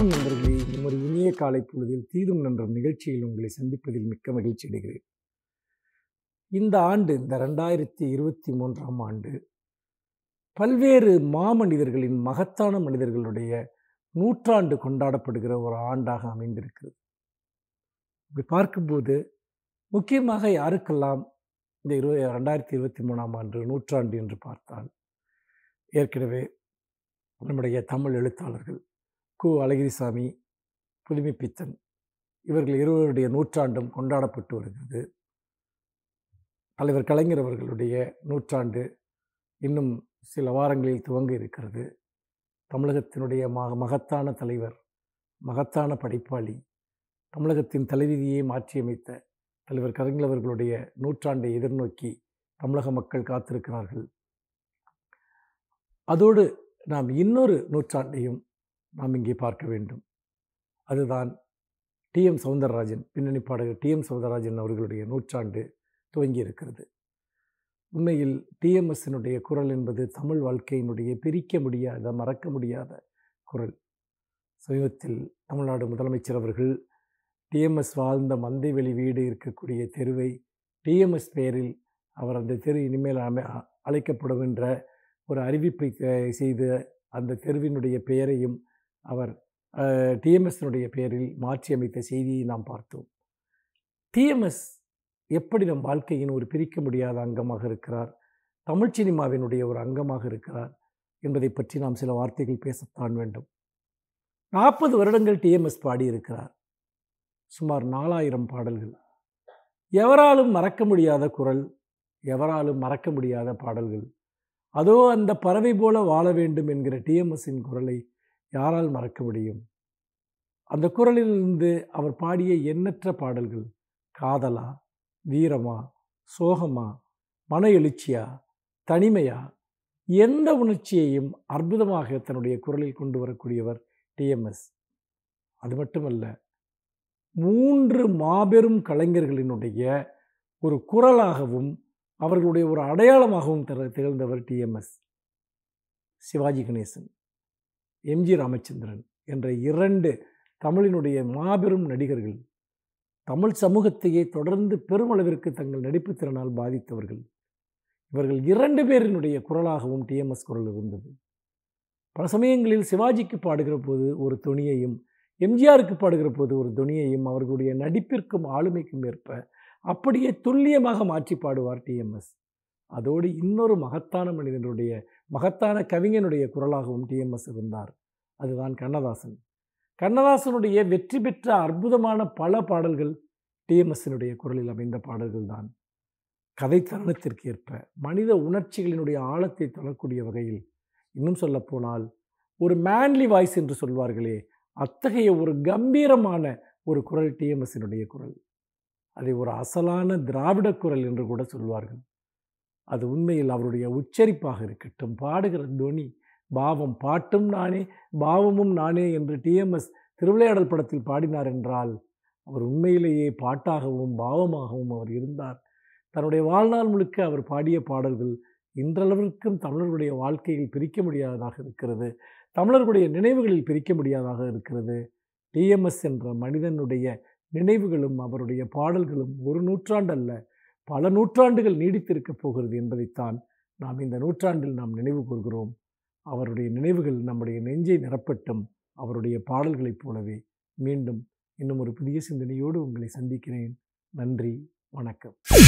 வணக்கம் நண்பர்களே இந்த ஒரு இனிய காலை பொழுதில் தீதும் நன்ற நிகழ்ச்சியில் உங்களை சந்திப்பதில் மிக்க மகிழ்ச்சி அடைகிறேன் இந்த ஆண்டு இந்த ரெண்டாயிரத்தி இருபத்தி மூன்றாம் ஆண்டு பல்வேறு மாமனிதர்களின் மகத்தான மனிதர்களுடைய நூற்றாண்டு கொண்டாடப்படுகிற ஒரு ஆண்டாக அமைந்திருக்கிறது இப்படி பார்க்கும்போது முக்கியமாக யாருக்கெல்லாம் இந்த இரு ரெண்டாயிரத்தி இருபத்தி மூணாம் ஆண்டு நூற்றாண்டு என்று பார்த்தால் ஏற்கனவே நம்முடைய தமிழ் எழுத்தாளர்கள் கு அழகிரிசாமி புதுமைப்பித்தன் இவர்கள் இருவருடைய நூற்றாண்டும் கொண்டாடப்பட்டு வருகிறது தலைவர் கலைஞர் அவர்களுடைய நூற்றாண்டு இன்னும் சில வாரங்களில் துவங்க இருக்கிறது தமிழகத்தினுடைய மக மகத்தான தலைவர் மகத்தான படைப்பாளி தமிழகத்தின் தலைவிதியை மாற்றியமைத்த தலைவர் கலைஞர் அவர்களுடைய நூற்றாண்டை எதிர்நோக்கி தமிழக மக்கள் காத்திருக்கிறார்கள் அதோடு நாம் இன்னொரு நூற்றாண்டையும் நாம் இங்கே பார்க்க வேண்டும் அதுதான் டி எம் சவுந்தரராஜன் பின்னணி பாடகர் டி எம் சவுந்தரராஜன் அவர்களுடைய நூற்றாண்டு துவங்கி இருக்கிறது உண்மையில் டிஎம்எஸ்ஸினுடைய குரல் என்பது தமிழ் வாழ்க்கையினுடைய பிரிக்க முடியாத மறக்க முடியாத குரல் சமீபத்தில் தமிழ்நாடு முதலமைச்சர் அவர்கள் டிஎம்எஸ் வாழ்ந்த மந்தை வெளி வீடு இருக்கக்கூடிய தெருவை டிஎம்எஸ் பெயரில் அவர் அந்த தெரு இனிமேல் அமை அழைக்கப்படும் என்ற ஒரு அறிவிப்பை செய்து அந்த தெருவினுடைய பெயரையும் அவர் டிஎம்எஸ்னுடைய பெயரில் மாற்றியமைத்த செய்தியை நாம் பார்த்தோம் டிஎம்எஸ் எப்படி நம் வாழ்க்கையின் ஒரு பிரிக்க முடியாத அங்கமாக இருக்கிறார் தமிழ் சினிமாவினுடைய ஒரு அங்கமாக இருக்கிறார் என்பதை பற்றி நாம் சில வார்த்தைகள் பேசத்தான் வேண்டும் நாற்பது வருடங்கள் டிஎம்எஸ் பாடியிருக்கிறார் சுமார் நாலாயிரம் பாடல்கள் எவராலும் மறக்க முடியாத குரல் எவராலும் மறக்க முடியாத பாடல்கள் அதோ அந்த பறவை போல வாழ வேண்டும் என்கிற டிஎம்எஸின் குரலை யாரால் மறக்க முடியும் அந்த குரலிலிருந்து அவர் பாடிய எண்ணற்ற பாடல்கள் காதலா வீரமா சோகமா மன எழுச்சியா தனிமையா எந்த உணர்ச்சியையும் அற்புதமாக தன்னுடைய குரலில் கொண்டு வரக்கூடியவர் டிஎம்எஸ் அது மட்டுமல்ல மூன்று மாபெரும் கலைஞர்களினுடைய ஒரு குரலாகவும் அவர்களுடைய ஒரு அடையாளமாகவும் திகழ்ந்தவர் டிஎம்எஸ் சிவாஜி கணேசன் எம்ஜி ராமச்சந்திரன் என்ற இரண்டு தமிழினுடைய மாபெரும் நடிகர்கள் தமிழ் சமூகத்தையே தொடர்ந்து பெருமளவிற்கு தங்கள் நடிப்பு திறனால் பாதித்தவர்கள் இவர்கள் இரண்டு பேரினுடைய குரலாகவும் டிஎம்எஸ் குரல் இருந்தது பல சமயங்களில் சிவாஜிக்கு பாடுகிற போது ஒரு துணியையும் எம்ஜிஆருக்கு பாடுகிற போது ஒரு துணியையும் அவர்களுடைய நடிப்பிற்கும் ஆளுமைக்கும் ஏற்ப அப்படியே துல்லியமாக மாற்றி பாடுவார் டிஎம்எஸ் அதோடு இன்னொரு மகத்தான மனிதனுடைய மகத்தான கவிஞனுடைய குரலாகவும் டிஎம்எஸ் இருந்தார் அதுதான் கண்ணதாசன் கண்ணதாசனுடைய வெற்றி பெற்ற அற்புதமான பல பாடல்கள் டிஎம்எஸ்ஸினுடைய குரலில் அமைந்த பாடல்கள் தான் கதை தருணத்திற்கு ஏற்ப மனித உணர்ச்சிகளினுடைய ஆழத்தை தொடரக்கூடிய வகையில் இன்னும் சொல்லப்போனால் ஒரு மேன்லி வாய்ஸ் என்று சொல்வார்களே அத்தகைய ஒரு கம்பீரமான ஒரு குரல் டிஎம்எஸ்ஸினுடைய குரல் அதை ஒரு அசலான திராவிட குரல் என்று கூட சொல்வார்கள் அது உண்மையில் அவருடைய உச்சரிப்பாக இருக்கட்டும் பாடுகிற தோனி பாவம் பாட்டும் நானே பாவமும் நானே என்று டிஎம்எஸ் திருவிளையாடல் படத்தில் பாடினார் என்றால் அவர் உண்மையிலேயே பாட்டாகவும் பாவமாகவும் அவர் இருந்தார் தன்னுடைய வாழ்நாள் முழுக்க அவர் பாடிய பாடல்கள் இன்றளவிற்கும் தமிழர்களுடைய வாழ்க்கையில் பிரிக்க முடியாததாக இருக்கிறது தமிழர்களுடைய நினைவுகளில் பிரிக்க முடியாததாக இருக்கிறது டிஎம்எஸ் என்ற மனிதனுடைய நினைவுகளும் அவருடைய பாடல்களும் ஒரு நூற்றாண்டு பல நூற்றாண்டுகள் நீடித்திருக்க போகிறது என்பதைத்தான் நாம் இந்த நூற்றாண்டில் நாம் நினைவு கூறுகிறோம் அவருடைய நினைவுகள் நம்முடைய நெஞ்சை நிரப்பட்டும் அவருடைய பாடல்களைப் போலவே மீண்டும் இன்னும் ஒரு புதிய சிந்தனையோடு உங்களை சந்திக்கிறேன் நன்றி வணக்கம்